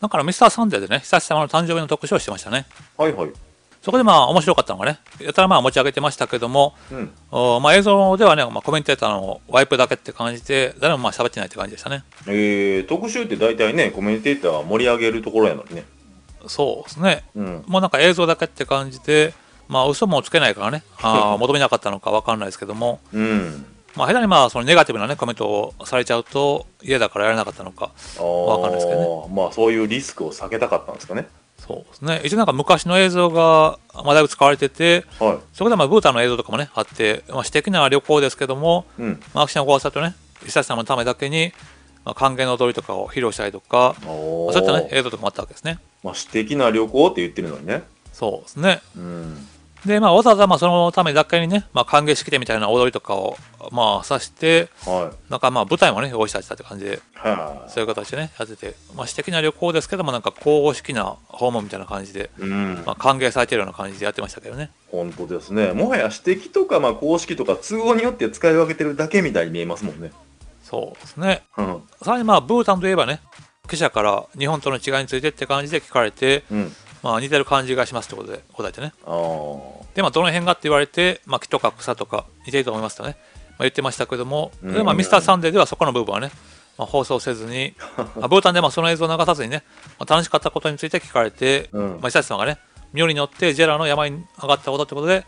だからミスターサンデーでね、久しの誕生日の特集をしてましたね。はいはい。そこでまあ面白かったのがね、やたらまあ持ち上げてましたけども、うん、おまあ映像ではね、まあ、コメンテーターのワイプだけって感じで、誰もまあ喋ってないって感じでしたね。えー、特集って大体ね、コメンテーターは盛り上げるところやのにね。そうですね、うん、もうなんか映像だけって感じで、まあ嘘もつけないからね、あ 求めなかったのか分かんないですけども、うん、まあ、下手にまあそのネガティブな、ね、コメントをされちゃうと嫌だからやれなかったのかわかんないですけどね。まあ、そういうリスクを避けたかったんですかね。そうですね一応なんか昔の映像が、まあ、だいぶ使われてて、はい、そこでまあブータンの映像とかもねあって、まあ、私的な旅行ですけども、うん、まあ、ンを壊さとね久志さんのためだけに、まあ、歓迎の踊りとかを披露したりとか、まあ、そういった、ね、映像とかもあったわけですね。まあ、私的な旅行って言ってるのにね。そうですね、うんで、まあ、わざわざまあそのため雑貨にね、まあ、歓迎式典みたいな踊りとかを、まあ、さして、はい、なんかまあ舞台もね用意させたって感じで、はい、そういう形でねやってて、まあ、私的な旅行ですけどもなんか公式な訪問みたいな感じで、うん、まあ、歓迎されてるような感じでやってましたけどね本当ですねもはや指摘とかまあ公式とか通報によって使い分けてるだけみたいに見えますもんねそうですね、うん、さらにまあブータンといえばね記者から日本との違いについてって感じで聞かれて、うんまあ、似てる感じがしますってことで答えてねでまあどの辺がって言われて、まあ、木とか草とか似てると思いますとね、まあ、言ってましたけども、うん、でまあ、ミスターサンデーではそこの部分はね、まあ、放送せずに、まあ、ブータンでもその映像を流さずにね、まあ、楽しかったことについて聞かれて、うん、まあ、久石さんがね妙に乗ってジェラの山に上がったことってことで、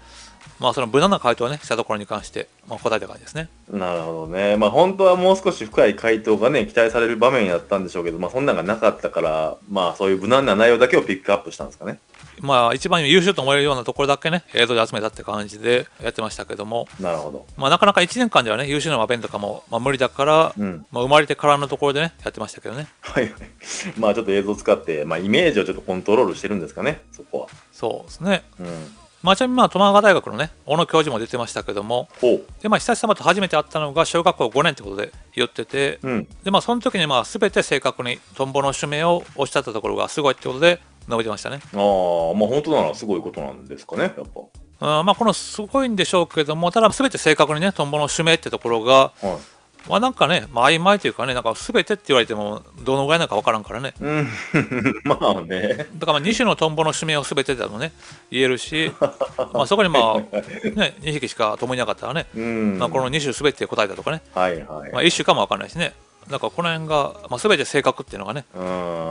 まあその無難な回答をねしたところに関して、まあ、答えた感じですね。なるほどね。まあ本当はもう少し深い回答がね期待される場面やったんでしょうけど、まあそんなんがなかったから、まあそういう無難な内容だけをピックアップしたんですかね。まあ一番優秀と思えるようなところだけね映像で集めたって感じでやってましたけども。なるほど。まあなかなか1年間ではね優秀な場面とかも、まあ、無理だから、うん、まあ生まれてからのところでねやってましたけどね。はい。まあちょっと映像使ってまあイメージをちょっとコントロールしてるんですかねそこは。そうですね。うん。まあ、ちなみにまあ富川大学のね小野教授も出てましたけどもで、まあ、久志様と初めて会ったのが小学校5年ってことで言ってて、うん、でまあ、その時にまあすべて正確にトンボの種名をおっしゃったところがすごいってことで述べてましたね。ああまあ本当ならすごいことなんですかねやっぱ。うんまあ、このすごいんでしょうけどもただすべて正確にねトンボの種名ってところが、はいまあなんかね、まあ、曖昧というかね、なんか全てって言われても、どのぐらいなのか分からんからね。うん、まあね。だからまあ2種のトンボの指名を全てだとね、言えるし、まあそこにまあ、ね、2匹しかともいなかったらね、うん、まあこの2種全て答えたとかね、はいはい、まあ1種かも分からないしね。なんかこの辺が、まあ、全て性格っていうのがね。う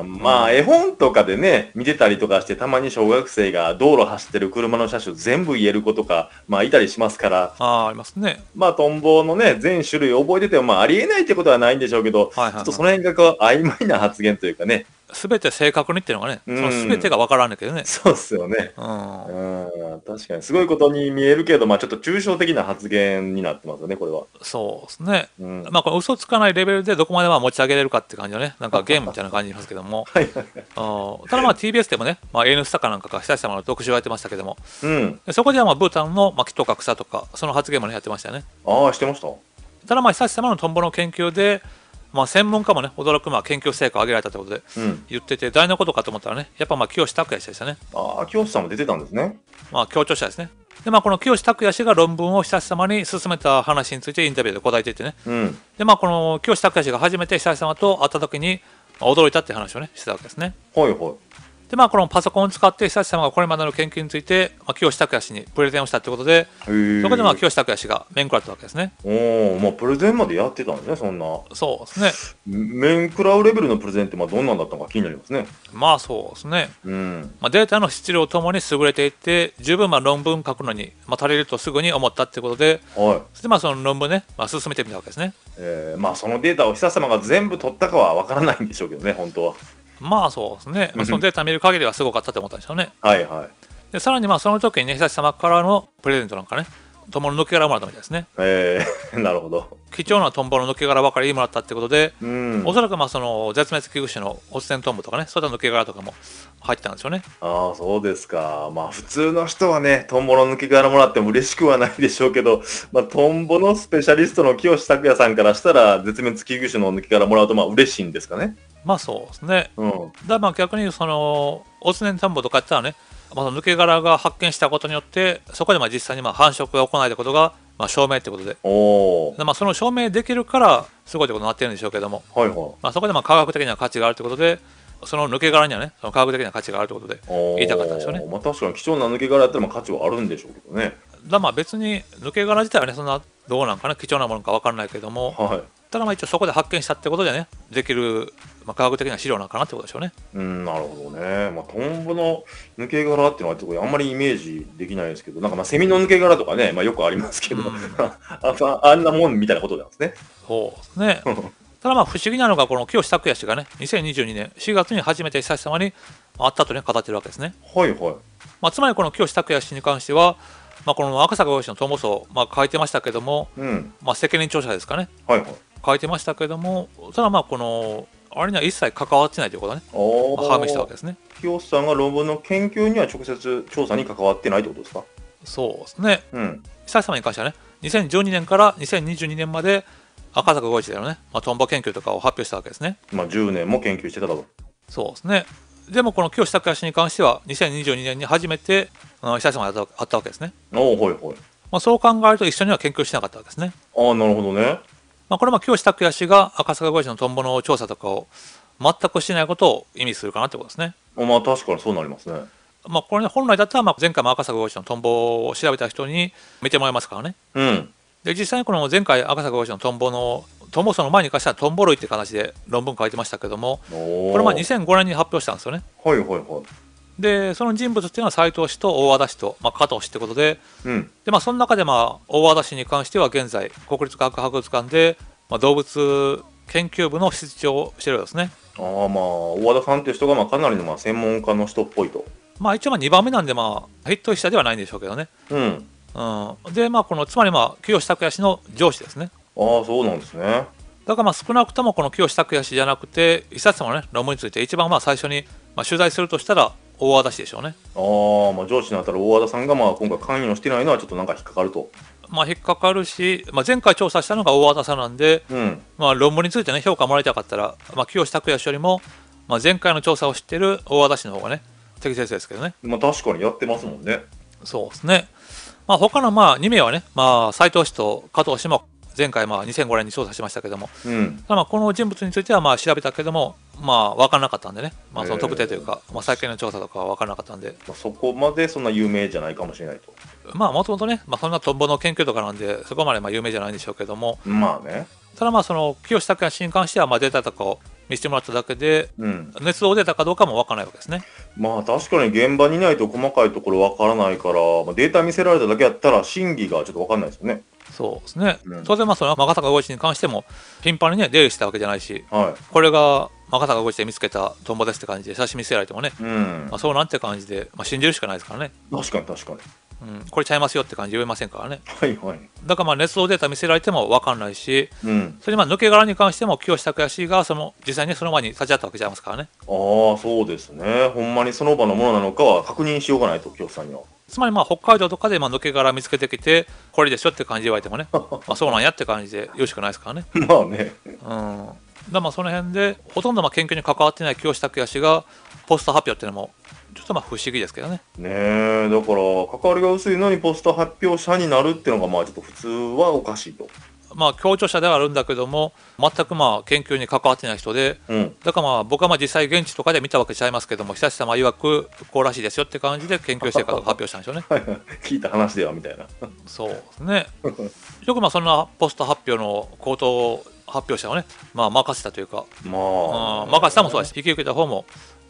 ん。まあ、絵本とかでね、見てたりとかして、たまに小学生が道路走ってる車の車種全部言える子とか、まあ、いたりしますから。ああ、ありますね。まあ、トンボのね、全種類覚えてても、まあ、ありえないってことはないんでしょうけど、はいはいはい、ちょっとその辺がこう、曖昧な発言というかね、全て正確にっていうのがね、うん、その全てが分からんねんけどね。そうっすよね。うん。うん、確かに。すごいことに見えるけど、まあちょっと抽象的な発言になってますよね、これは。そうですね。うん、まあこれ嘘つかないレベルでどこまでは持ち上げれるかって感じのね、なんか ゲームみたいな感じですけども。はいはいただまあ TBS でもね、まあ、N スタかなんかが久々の特集をやってましたけども、うん、そこではまあブータンのまあ木とか草とか、その発言もね、やってましたよね。ああ、してました。ただまあ久々のトンボの研究で、まあ、専門家もね驚くまあ研究成果を上げられたということで言ってて、うん、誰のことかと思ったらねやっぱまあ清志拓也氏でしたねああ清志さんも出てたんですねまあ強調者ですねでまあこの清志拓也氏が論文を久しさまに進めた話についてインタビューで答えていてね、うん、でまあこの清志拓也氏が初めて久しさまと会った時に驚いたって話をねしてたわけですねはいはいで、まあ、このパソコンを使って久志様がこれまでの研究について、まあ、清志拓也氏にプレゼンをしたということで、そこでまあ清志拓也氏が面食らったわけですね。おお、まあ、プレゼンまでやってたんですね、そんな。そうですね。面食らうレベルのプレゼンって、まあ、どんなんだったのか気になりますね。まあ、そうですね。うん。まあ、データの質量ともに優れていて、十分まあ論文書くのに、まあ、足りるとすぐに思ったということで、はい。そしてまあ、その論文ね、まあ、進めてみたわけですね。ええー、まあ、そのデータを久志様が全部取ったかはわからないんでしょうけどね、本当は。まあそうですね、まあ、そのデータ見る限りはすごかったと思ったんでしょうね。はいはい、でさらにまあその時にね久様からのプレゼントなんかねトンボの抜け殻もらったみたいですね。えー、なるほど貴重なトンボの抜け殻ばかりもらったってことで、うん、おそらくまあその絶滅危惧種のオステントンボとかねそういった抜け殻とかも入ってたんでしょうね。ああそうですかまあ普通の人はねトンボの抜け殻もらっても嬉しくはないでしょうけど、まあ、トンボのスペシャリストの清志拓也さんからしたら絶滅危惧種の抜け殻もらうとまあ嬉しいんですかね。まあそうですね。うん、だまあ逆にそのオツネン田んぼとかやったらね、まあ、抜け殻が発見したことによってそこでまあ実際にまあ繁殖が行われたことがまあ証明ということでおで、まあ、その証明できるからすごいってことになってるんでしょうけども、はいはいまあ、そこでまあ科学的には価値があるということでその抜け殻にはねその科学的な価値があるということで言いたかったんでしょうね、まあ、確かに貴重な抜け殻やったら価値はあるんでしょうけどねだまあ別に抜け殻自体はねそんなどうなんかな貴重なものか分からないけども、はい、ただまあ一応そこで発見したってことでねできる、まあ、科学的な資料なんかなってことでしょうね。うんなるほどね、まあ、トンボの抜け殻っていうのはあんまりイメージできないですけどなんかまあセミの抜け殻とかね、まあ、よくありますけど、うん、ああんなもんみたいなことなんですね。そうですねただまあ不思議なのがこの清志拓也氏がね2022年4月に初めて久しまに会ったとね語ってるわけですね。はいはいまあ、つまりこの清志拓也氏に関してはまあ、この赤坂剛志のトンボ層、まあ、書いてましたけども、うん、まあ、責任調査ですかね、はいはい、書いてましたけどもただまあこのあれには一切関わってないということね把握したわけですね清さんが論文の研究には直接調査に関わってないってことですかそうですね、うん、久様に関してはね2012年から2022年まで赤坂五一でのね、まあ、トンボ研究とかを発表したわけですねまあ10年も研究してただうそうですねでもこの清志拓也氏に関しては2022年に初めて久様にあったわけですねおおはいはいまあ、そう考えると一緒には研究しなかったわけですね。ああ、なるほどね。まあ、これは清志拓也氏が赤坂御市のトンボの調査とかを全くしてないことを意味するかなってことですね。まあ確かにそうなりますね。まあ、これ、ね、本来だったらまあ前回も赤坂御市のトンボを調べた人に見てもらいますからね。うん、で実際にこの前回赤坂御市のトンボのトンボその前に関してはトンボ類って形で論文書いてましたけどもこれまあ2005年に発表したんですよね。はいはいはい。でその人物っていうのは斎藤氏と大和田氏と、まあ、加藤氏ってことでうん、でまあ、その中で、まあ、大和田氏に関しては現在国立科学博物館で、まあ、動物研究部の室長をしてるようですね。ああまあ大和田さんっていう人がまあかなりのまあ専門家の人っぽいと。まあ、一応まあ2番目なんで、まあ、筆ッド者ではないんでしょうけどね。うん、うん、で、まあ、このつまり、まあ、清拓也氏の上司ですね。ああそうなんですね。だからまあ少なくともこの清拓也氏じゃなくて一冊のね論文について一番まあ最初にまあ取材するとしたら大和田氏でしょうね。ああ、まあ、上司にあたる大和田さんがまあ今回関与してないのはちょっとなんか引っかかると。まあ、引っかかるし、まあ、前回調査したのが大和田さんなんで、うん、まあ、論文について、ね、評価もらいたかったら、まあ、清拓也氏よりも、まあ、前回の調査を知ってる大和田氏の方がね適切ですけどね。まあ、確かにやってますもんね。そうですね。まあ、他のまあ2名はね、まあ、斉藤氏と加藤氏も前回まあ2005年に調査しましたけども、うん、まあこの人物についてはまあ調べたけども、まあ、分からなかったんでね、まあ、その特定というか、えー、まあ、最近の調査とかは分からなかったんで、まあ、そこまでそんな有名じゃないかもしれないと。まあもともとね、まあ、そんなトンボの研究とかなんで、そこまでまあ有名じゃないんでしょうけども、まあね、ただまあその清志拓也に関してはまあデータとかを見せてもらっただけで、うん、熱動出たかどうかも分からないわけですね。まあ確かに現場にないと細かいところ分からないから、まあ、データ見せられただけやったら真偽がちょっと分からないですよね。そうですね、うん、当然まあそれは赤坂五一に関しても頻繁にね出入りしたわけじゃないし、はい、これが赤坂五一で見つけたトンボですって感じで写真見せられてもね、うん、まあ、そうなんて感じで、まあ、信じるしかないですからね確かに確かにうん、これちゃいますよって感じ言えませんからね。はいはい。だからまあ熱動データ見せられても分かんないし、うん、それにまあ抜け殻に関しても清志悔しいがその実際にその場に立ち会ったわけちゃいますからね。ああそうですね。ほんまにその場のものなのかは確認しようがないと清さんには。つまりまあ北海道とかでまあ抜け殻見つけてきてこれでしょって感じで言われてもね あそうなんやって感じで言うしかないですからね。まあね。うん、まあその辺でほとんどまあ研究に関わってない清志拓也氏がポスト発表っていうのもちょっとまあ不思議ですけどね。ねえだから関わりが薄いのにポスト発表者になるっていうのがまあちょっと普通はおかしいと。まあ、協調者ではあるんだけども全くまあ研究に関わってない人で、うん、だからまあ僕はまあ実際現地とかで見たわけちゃいますけども久志様曰くこうらしいですよって感じで研究成果と発表したんでしょうね 聞いた話ではみたいなそうですねよくまあそんなポスト発表の口頭発表者をね、まあ、任せたというか、まあ、うん、任せたもそうだし引き受けた方も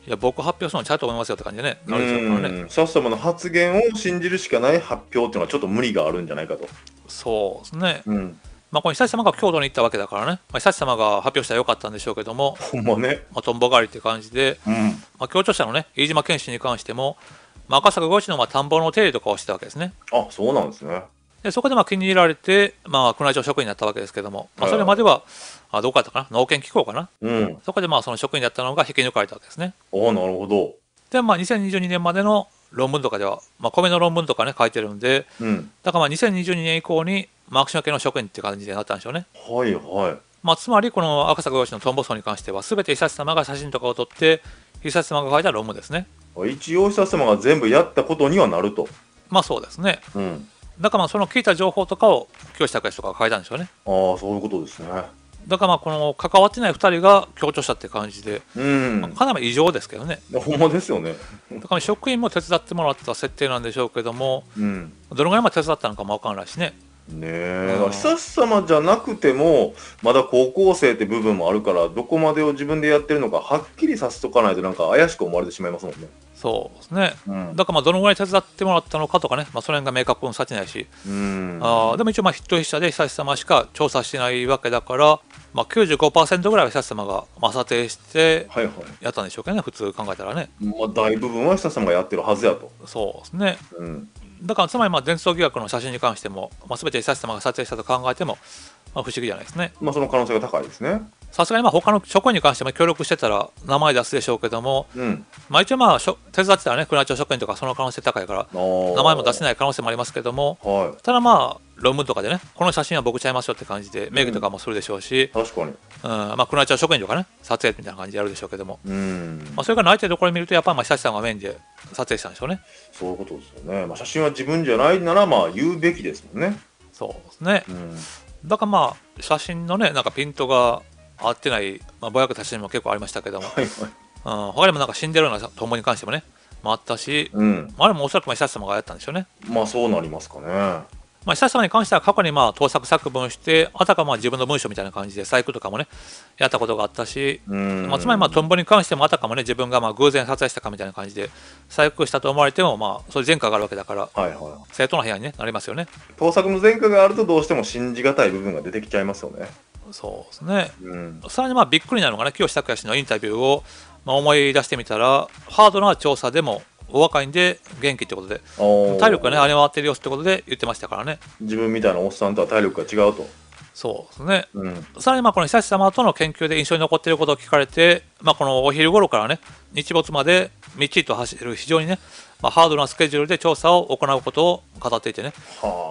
いや僕発表するのちゃうと思いますよって感じでね、なるでね。シャ様の発言を信じるしかない発表っていうのはちょっと無理があるんじゃないかと。そうですね。うんまあ、この久志様が京都に行ったわけだからね、まあ、久志様が発表したらよかったんでしょうけども、ほんまね。まあ、とんぼ狩りって感じで、うん、まあ、協調者のね、飯島健信に関しても、まあ、赤坂御地のまあ田んぼの手入れとかをしてたわけですね。あ、そうなんですね。でそこでまあ気に入られて、まあ、宮内庁職員になったわけですけども、まあ、それまでは、あ、どこだったかな農研機構かな、うん、そこでまあその職員だったのが引き抜かれたわけですね。ああ、なるほど。で、まあ、2022年までの論文とかでは、まあ、米の論文とかね書いてるんで、うん、だからまあ2022年以降にマークション系の職員っていう感じでなったんでしょうね。はいはい。まあ、つまりこの赤坂御用のトンボ層に関しては全て久志様が写真とかを撮って久志様が書いた論文ですね。一応久志様が全部やったことにはなると。まあそうですね。うん。だからまあその聞いた情報とかを清志拓也氏とかが書いたんでしょうね。ああそういうことですね。だからまあこの関わってない2人が強調したって感じで、うんまあ、かなり異常ですけどね。ほんまですよね。だから職員も手伝ってもらった設定なんでしょうけども、うん、どのぐらいまで手伝ったのかも分からないしね。ねえ、うん、久様じゃなくても、まだ高校生って部分もあるから、どこまでを自分でやってるのか、はっきりさせとかないと、なんか怪しく思われてしまいますもんね。そうですね、うん、だからまあどのぐらい手伝ってもらったのかとかね、まあ、その辺が明確にさせないし、うん、あでも一応、筆頭筆者で久様しか調査してないわけだから、まあ95、ぐらいは久様が、まあ、査定してやったんでしょうけどね、はいはい、普通考えたらね。まあ、大部分は久様がやってるはずやと。そうですね、うんだからつまりまあ伝統疑惑の写真に関しても、まあ、全て悠仁さが撮影したと考えてもまあ、不思議じゃないですね。まあ、その可能性が高いですね。さすがにまあ他の職員に関しても協力してたら名前出すでしょうけども、うん、まあ一応まあ手伝ってたらね宮内庁職員とかその可能性高いから名前も出せない可能性もありますけども、はい、ただまあ論文とかでねこの写真は僕ちゃいますよって感じで名義とかもするでしょうし、うん、確かに、うんまあ、宮内庁職員とかね撮影みたいな感じでやるでしょうけども、うんまあ、それから内定ところ見るとやっぱり久志さんがメインで撮影したんでしょうねそういうことですよね、まあ、写真は自分じゃないならまあ言うべきですもんねそうですね、うんだからまあ写真のねなんかピントが合ってない、まあ、ぼやけた写真も結構ありましたけども、はいはいうん、他にもなんか死んでるような友に関してもね、まあ、あったし、うん、あれもおそらく久志様がやったんでしょうねまあそうなりますかねまあ、久様に関しては過去にまあ盗作作文して、あたかも自分の文章みたいな感じで細工とかもね、やったことがあったし、まあ、つまりまあトンボに関してもあたかもね、自分がまあ偶然撮影したかみたいな感じで、細工したと思われても、まあ、それ前科があるわけだから、はいはい、生徒の部屋に、ね、なりますよね。盗作の前科があると、どうしても信じがたい部分が出てきちゃいますよね。そうですね、うん、さらにまあびっくりなのがね、清志拓也氏のインタビューをまあ思い出してみたら、ハードな調査でもお若いんで元気ってことで体力がねあれ回ってるよってことで言ってましたからね自分みたいなおっさんとは体力が違うとそうですね、うん、さらにまあこの久志様との研究で印象に残っていることを聞かれて、まあ、このお昼頃からね日没までみっちりと走る非常にねまあ、ハードなスケジュールで調査を行うことを語っていてね、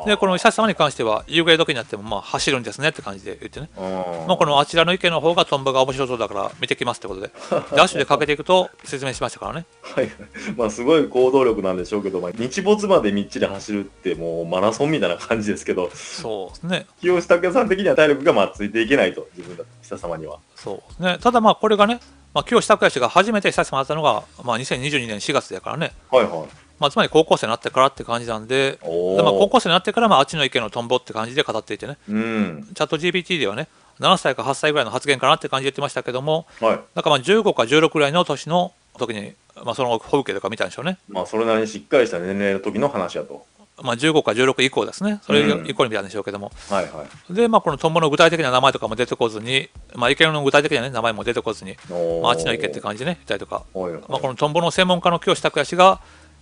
でこの久様に関しては夕暮れ時になってもまあ走るんですねって感じで言ってね、まあ、このあちらの池の方がトンボが面白そうだから見てきますってことで ダッシュでかけていくと説明しましたからねはいまあすごい行動力なんでしょうけど、まあ、日没までみっちり走るってもうマラソンみたいな感じですけどそうですね清志武さん的には体力がまあついていけないと自分だ久様にはそうですねただまあこれがねまあ、日、支度也氏が初めて親しもらったのが、まあ、2022年4月やからね、はいはいまあ、つまり高校生になってからって感じなんでで、まあ、高校生になってから、まあ、あっちの意見のトンボって感じで語っていてね、うん、チャット GPT ではね7歳か8歳ぐらいの発言かなって感じで言ってましたけども、はい、なんかまあ15か16ぐらいの年の時に、まあ、その後保けとか見たんでしょうね。まあ、それなりにしっかりした年齢の時の話やと。まあ、15か16以降ですね、それ以降に見たんでしょうけども、うんはいはい、で、まあ、このトンボの具体的な名前とかも出てこずに、まあ、池の具体的な、ね、名前も出てこずに、まあ、ちの池って感じね、いたりとか、まあ、このトンボの専門家の教師拓也氏が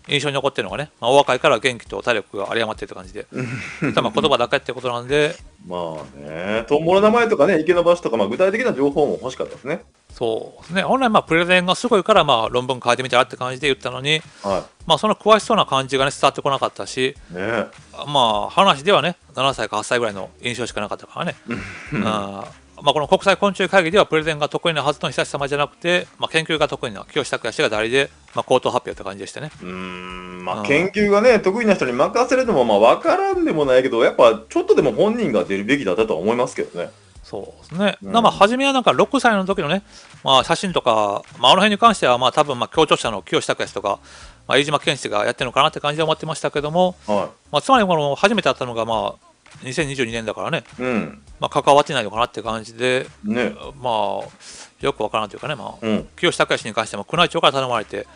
印象に残ってるのがね、まあ、お若いから元気と体力が有り余ってるって感じで、まあ言葉だけってことなんで、まあね、トンボの名前とかね、池の場所とか、まあ、具体的な情報も欲しかったですね。そうですね本来まあプレゼンがすごいからまあ論文書いてみたらって感じで言ったのに、はい、まあその詳しそうな感じがね伝わってこなかったし、ね、まあ話ではね7歳か8歳ぐらいの印象しかなかったからね、うん、まあこの国際昆虫会議ではプレゼンが得意なはずの久し様じゃなくて、まあ、研究が得意な清志拓也氏が代理で、まあ、口頭発表って感じでしたねうんまあ研究がね、得意な人に任せるのもまあ分からんでもないけどやっぱちょっとでも本人が出るべきだったとは思いますけどね。そうですね。うん、まあ、初めはなんか6歳の時のね、まあ、写真とか、まあ、あの辺に関しては、まあ、多分、まあ、強調者の清拓孝つとか、まあ、飯島健一がやってるのかなって感じで思ってましたけども、はい、まあ、つまり、この、初めて会ったのが、まあ、2022年だからね、うん、まあ、関わってないのかなって感じで、ね、まあ、よくわからんというかね、まあ、うん、清拓也に関しても、宮内庁から頼まれて、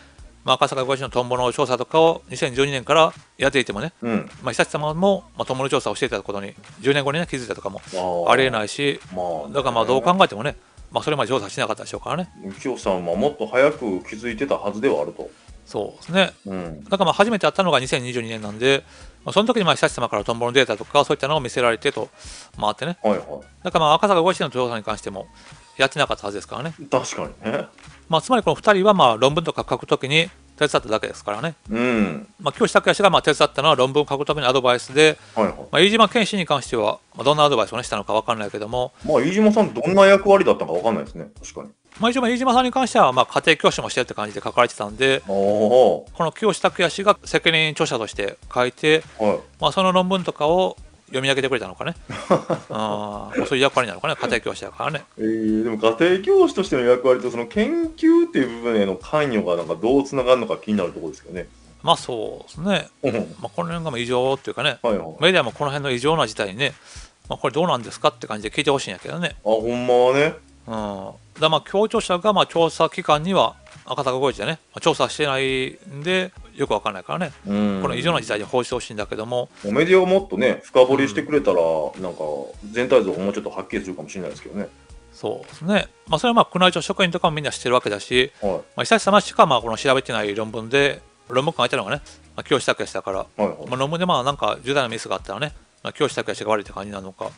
まあ、赤坂御所のトンボの調査とかを2012年からやっていてもね、うん、まあ、久志様も、まあ、トンボの調査をしていたことに10年後に、ね、気づいたとかもありえないし、まあ、だからまあどう考えてもね、まあ、それまで調査しなかったでしょうからね。右京さんはもっと早く気づいてたはずではあると。そうですね、うん、だからまあ初めて会ったのが2022年なんで、まあ、その時にまあ久志様からトンボのデータとかそういったのを見せられてと、回ってね、はいはい、だからまあ赤坂御自身の調査に関してもやってなかったはずですからね確かにねまあ、つまりこの2人はまあ論文とか書くときに手伝っただけですからね、うんまあ、教師拓也氏がまあ手伝ったのは論文を書くためのアドバイスで、はいはいまあ、飯島健氏に関してはどんなアドバイスを、したのか分からないけども、まあ、飯島さんどんな役割だったか分かんないですね確かに。まあ、一応飯島さんに関してはまあ家庭教師もしてるって感じで書かれてたんでこの清志拓也氏が責任著者として書いて、はいまあ、その論文とかを読み上げてくれたのかね あそういう役割なのかね家庭教師だからね、えー、でも家庭教師としての役割とその研究っていう部分への関与がなんかどうつながるのか気になるところですよねまあそうですね、まあ、この辺が異常っていうかね、はいはい、メディアもこの辺の異常な事態にね、まあ、これどうなんですかって感じで聞いてほしいんやけどねあほんまはねうんだまあ協調者がまあ調査機関には赤坂5一でね、まあ、調査してないんでよくわかんないからね、うん、この異常な時代に報じてほしいんだけどもメディアをもっとね深掘りしてくれたら、うん、なんか全体像もうちょっとはっきりするかもしれないですけどねそうですね、まあ、それはまあ宮内庁職員とかもみんな知ってるわけだし、はい、まあ、久々しかまあこの調べてない論文で論文書いてたのがね、まあ、清志拓也したから、はいはい、まあ、論文でまあなんか重大なミスがあったらねまあ、教師拓也氏が悪いって感じなのかああ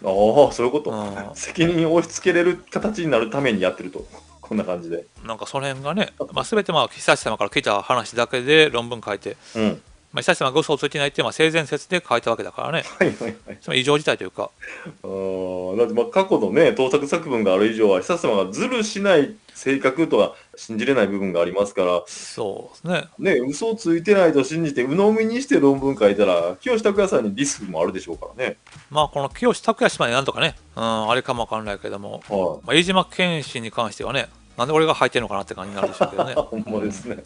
そういうこと、うん、責任を押し付けれる形になるためにやってるとこんな感じでなんかその辺がね、まあ、全てまあ久志様から聞いた話だけで論文書いて、うん、まあ、久石さん嘘をついてないっていうのは性善説で書いたわけだからね、はいはいはい、つまり異常事態というかあだってまあ過去のね盗作作文がある以上は久石様がズルしない性格とは信じれない部分がありますからそうですねね嘘をついてないと信じて鵜呑みにして論文書いたら清志拓也さんにリスクもあるでしょうからねまあこの清志拓也氏までなんとかね、うん、あれかもわかんないけども、はいまあ、飯島健氏に関してはねなんで俺が入ってんのかなって感じになるでしょうけどね ほんまですね、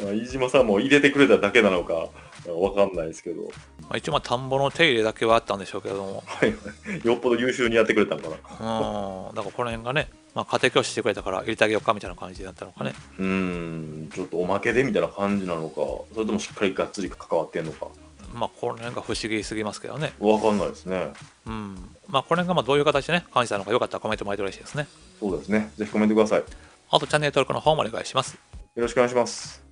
うん、飯島さんも入れてくれただけなのかわかんないですけど、まあ、一応まあ田んぼの手入れだけはあったんでしょうけども、はい、よっぽど優秀にやってくれたのかなうんだからこの辺がね、まあ、家庭教師してくれたから入れてあげようかみたいな感じだったのかねうんちょっとおまけでみたいな感じなのかそれともしっかりがっつり関わってんのかまあ、この辺が不思議すぎますけどね。わかんないですね。うん。まあ、こ辺がまあどういう形でね、感謝なのかよかったらコメントもらえて嬉しいですね。そうですね。ぜひコメントください。あと、チャンネル登録の方もお願いします。よろしくお願いします。